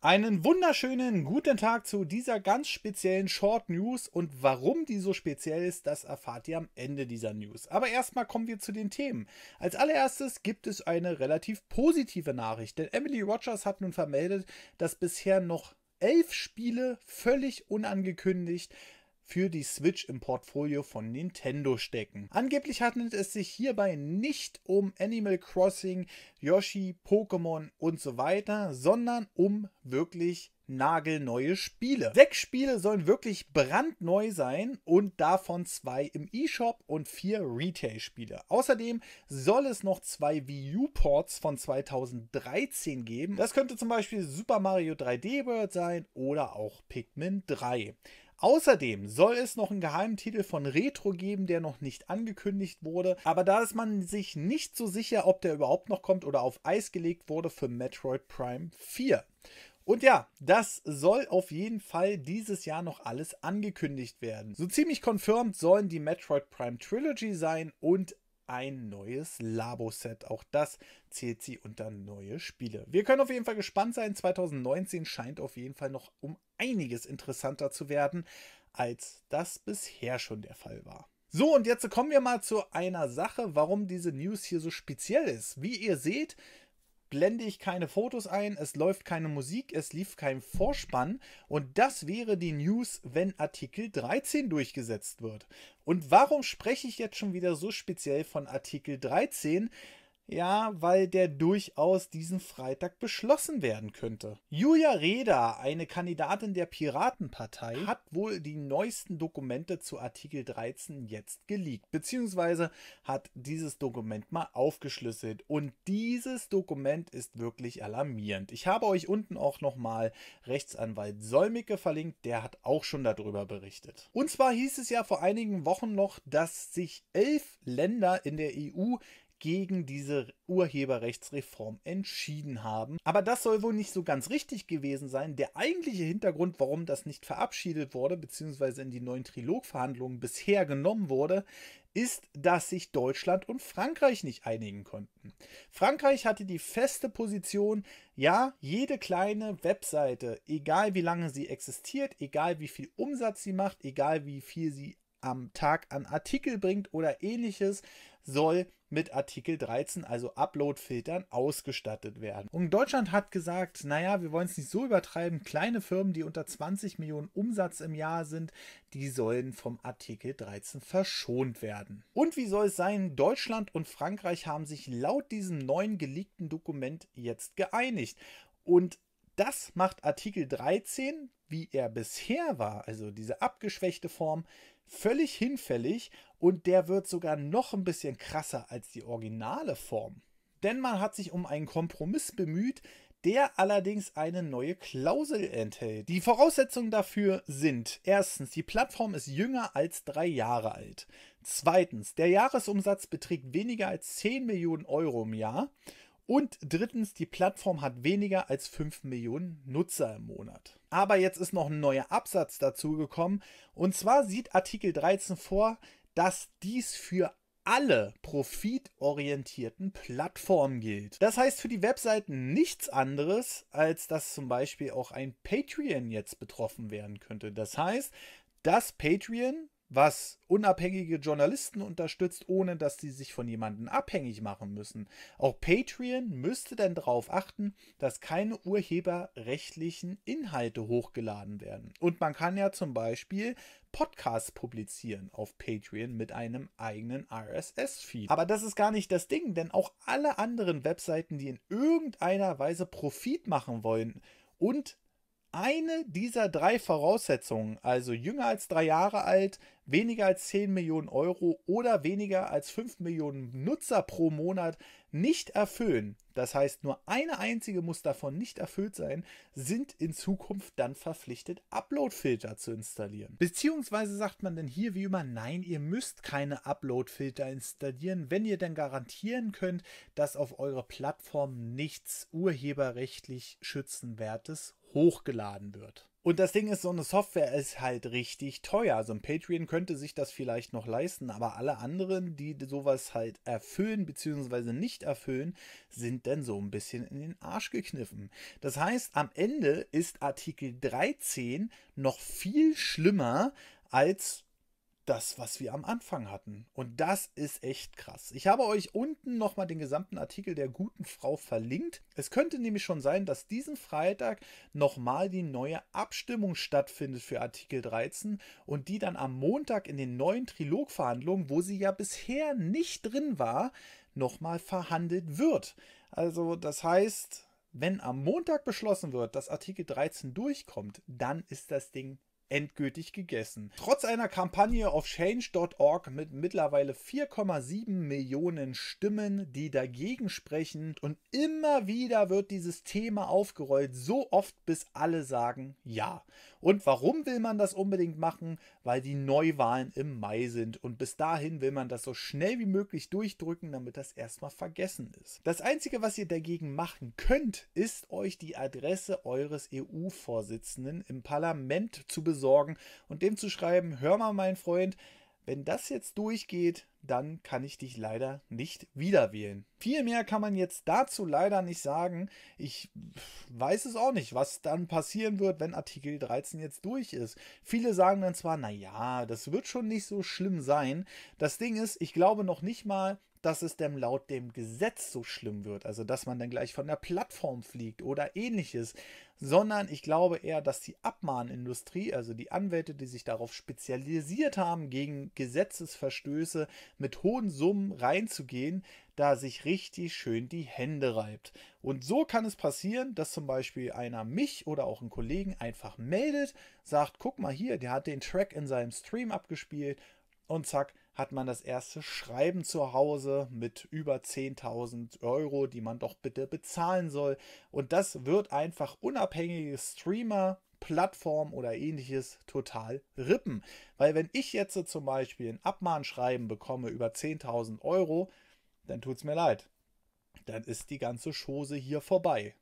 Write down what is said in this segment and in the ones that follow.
Einen wunderschönen guten Tag zu dieser ganz speziellen Short News und warum die so speziell ist, das erfahrt ihr am Ende dieser News. Aber erstmal kommen wir zu den Themen. Als allererstes gibt es eine relativ positive Nachricht, denn Emily Rogers hat nun vermeldet, dass bisher noch elf Spiele völlig unangekündigt für die Switch im Portfolio von Nintendo stecken. Angeblich handelt es sich hierbei nicht um Animal Crossing, Yoshi, Pokémon und so weiter, sondern um wirklich nagelneue Spiele. Sechs Spiele sollen wirklich brandneu sein und davon zwei im E-Shop und vier Retail-Spiele. Außerdem soll es noch zwei Wii U-Ports von 2013 geben. Das könnte zum Beispiel Super Mario 3D World sein oder auch Pikmin 3. Außerdem soll es noch einen geheimen Titel von Retro geben, der noch nicht angekündigt wurde. Aber da ist man sich nicht so sicher, ob der überhaupt noch kommt oder auf Eis gelegt wurde für Metroid Prime 4. Und ja, das soll auf jeden Fall dieses Jahr noch alles angekündigt werden. So ziemlich confirmed sollen die Metroid Prime Trilogy sein und ein neues Labo-Set. Auch das zählt sie unter neue Spiele. Wir können auf jeden Fall gespannt sein. 2019 scheint auf jeden Fall noch um einiges interessanter zu werden, als das bisher schon der Fall war. So, und jetzt kommen wir mal zu einer Sache, warum diese News hier so speziell ist. Wie ihr seht, blende ich keine Fotos ein, es läuft keine Musik, es lief kein Vorspann und das wäre die News, wenn Artikel 13 durchgesetzt wird. Und warum spreche ich jetzt schon wieder so speziell von Artikel 13? Ja, weil der durchaus diesen Freitag beschlossen werden könnte. Julia Reda, eine Kandidatin der Piratenpartei, hat wohl die neuesten Dokumente zu Artikel 13 jetzt geleakt, beziehungsweise hat dieses Dokument mal aufgeschlüsselt. Und dieses Dokument ist wirklich alarmierend. Ich habe euch unten auch nochmal Rechtsanwalt Solmicke verlinkt, der hat auch schon darüber berichtet. Und zwar hieß es ja vor einigen Wochen noch, dass sich elf Länder in der EU gegen diese Urheberrechtsreform entschieden haben. Aber das soll wohl nicht so ganz richtig gewesen sein. Der eigentliche Hintergrund, warum das nicht verabschiedet wurde, beziehungsweise in die neuen Trilogverhandlungen bisher genommen wurde, ist, dass sich Deutschland und Frankreich nicht einigen konnten. Frankreich hatte die feste Position, ja, jede kleine Webseite, egal wie lange sie existiert, egal wie viel Umsatz sie macht, egal wie viel sie am Tag an Artikel bringt oder ähnliches, soll mit Artikel 13, also Upload-Filtern, ausgestattet werden. Und Deutschland hat gesagt, naja, wir wollen es nicht so übertreiben, kleine Firmen, die unter 20 Millionen Umsatz im Jahr sind, die sollen vom Artikel 13 verschont werden. Und wie soll es sein, Deutschland und Frankreich haben sich laut diesem neuen geleakten Dokument jetzt geeinigt. Und das macht Artikel 13, wie er bisher war, also diese abgeschwächte Form, völlig hinfällig und der wird sogar noch ein bisschen krasser als die originale Form. Denn man hat sich um einen Kompromiss bemüht, der allerdings eine neue Klausel enthält. Die Voraussetzungen dafür sind erstens, die Plattform ist jünger als drei Jahre alt. Zweitens, der Jahresumsatz beträgt weniger als 10 Millionen Euro im Jahr. Und drittens, die Plattform hat weniger als 5 Millionen Nutzer im Monat. Aber jetzt ist noch ein neuer Absatz dazugekommen. Und zwar sieht Artikel 13 vor, dass dies für alle profitorientierten Plattformen gilt. Das heißt für die Webseiten nichts anderes, als dass zum Beispiel auch ein Patreon jetzt betroffen werden könnte. Das heißt, dass Patreon was unabhängige Journalisten unterstützt, ohne dass sie sich von jemandem abhängig machen müssen. Auch Patreon müsste dann darauf achten, dass keine urheberrechtlichen Inhalte hochgeladen werden. Und man kann ja zum Beispiel Podcasts publizieren auf Patreon mit einem eigenen RSS-Feed. Aber das ist gar nicht das Ding, denn auch alle anderen Webseiten, die in irgendeiner Weise Profit machen wollen und eine dieser drei Voraussetzungen, also jünger als drei Jahre alt, weniger als 10 Millionen Euro oder weniger als 5 Millionen Nutzer pro Monat, nicht erfüllen, das heißt nur eine einzige muss davon nicht erfüllt sein, sind in Zukunft dann verpflichtet, Upload-Filter zu installieren. Beziehungsweise sagt man denn hier wie immer, nein, ihr müsst keine Upload-Filter installieren, wenn ihr denn garantieren könnt, dass auf eurer Plattform nichts urheberrechtlich schützenwertes hochgeladen wird. Und das Ding ist, so eine Software ist halt richtig teuer. So also ein Patreon könnte sich das vielleicht noch leisten, aber alle anderen, die sowas halt erfüllen bzw. nicht erfüllen, sind dann so ein bisschen in den Arsch gekniffen. Das heißt, am Ende ist Artikel 13 noch viel schlimmer als das, was wir am Anfang hatten. Und das ist echt krass. Ich habe euch unten nochmal den gesamten Artikel der guten Frau verlinkt. Es könnte nämlich schon sein, dass diesen Freitag nochmal die neue Abstimmung stattfindet für Artikel 13 und die dann am Montag in den neuen Trilogverhandlungen, wo sie ja bisher nicht drin war, nochmal verhandelt wird. Also das heißt, wenn am Montag beschlossen wird, dass Artikel 13 durchkommt, dann ist das Ding endgültig gegessen. Trotz einer Kampagne auf change.org mit mittlerweile 4,7 Millionen Stimmen, die dagegen sprechen und immer wieder wird dieses Thema aufgerollt, so oft bis alle sagen ja. Und warum will man das unbedingt machen? Weil die Neuwahlen im Mai sind und bis dahin will man das so schnell wie möglich durchdrücken, damit das erstmal vergessen ist. Das einzige, was ihr dagegen machen könnt, ist euch die Adresse eures EU-Vorsitzenden im Parlament zu besorgen besorgen und dem zu schreiben, hör mal mein Freund, wenn das jetzt durchgeht, dann kann ich dich leider nicht wiederwählen. Viel mehr kann man jetzt dazu leider nicht sagen. Ich weiß es auch nicht, was dann passieren wird, wenn Artikel 13 jetzt durch ist. Viele sagen dann zwar, naja, das wird schon nicht so schlimm sein. Das Ding ist, ich glaube noch nicht mal, dass es dem laut dem Gesetz so schlimm wird, also dass man dann gleich von der Plattform fliegt oder ähnliches, sondern ich glaube eher, dass die Abmahnindustrie, also die Anwälte, die sich darauf spezialisiert haben, gegen Gesetzesverstöße mit hohen Summen reinzugehen, da sich richtig schön die Hände reibt. Und so kann es passieren, dass zum Beispiel einer mich oder auch einen Kollegen einfach meldet, sagt, guck mal hier, der hat den Track in seinem Stream abgespielt und zack, hat man das erste Schreiben zu Hause mit über 10.000 Euro, die man doch bitte bezahlen soll. Und das wird einfach unabhängige Streamer, Plattform oder ähnliches total rippen. Weil wenn ich jetzt zum Beispiel ein Abmahnschreiben bekomme über 10.000 Euro, dann tut es mir leid. Dann ist die ganze Chose hier vorbei.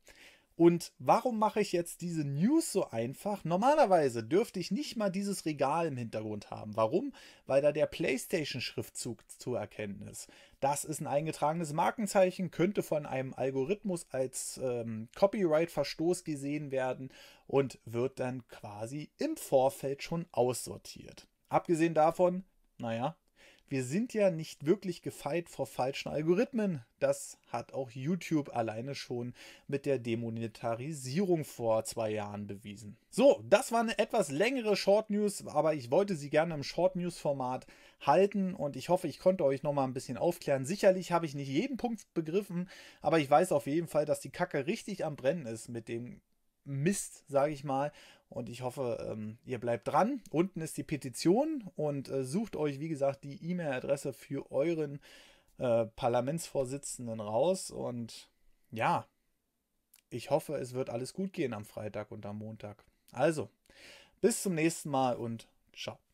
Und warum mache ich jetzt diese News so einfach? Normalerweise dürfte ich nicht mal dieses Regal im Hintergrund haben. Warum? Weil da der PlayStation-Schriftzug zu erkennen ist. Das ist ein eingetragenes Markenzeichen, könnte von einem Algorithmus als ähm, Copyright-Verstoß gesehen werden und wird dann quasi im Vorfeld schon aussortiert. Abgesehen davon, naja, wir sind ja nicht wirklich gefeit vor falschen Algorithmen. Das hat auch YouTube alleine schon mit der Demonetarisierung vor zwei Jahren bewiesen. So, das war eine etwas längere Short News, aber ich wollte sie gerne im Short News Format halten und ich hoffe, ich konnte euch nochmal ein bisschen aufklären. Sicherlich habe ich nicht jeden Punkt begriffen, aber ich weiß auf jeden Fall, dass die Kacke richtig am Brennen ist mit dem Mist, sage ich mal. Und ich hoffe, ähm, ihr bleibt dran. Unten ist die Petition und äh, sucht euch, wie gesagt, die E-Mail-Adresse für euren äh, Parlamentsvorsitzenden raus. Und ja, ich hoffe, es wird alles gut gehen am Freitag und am Montag. Also, bis zum nächsten Mal und ciao.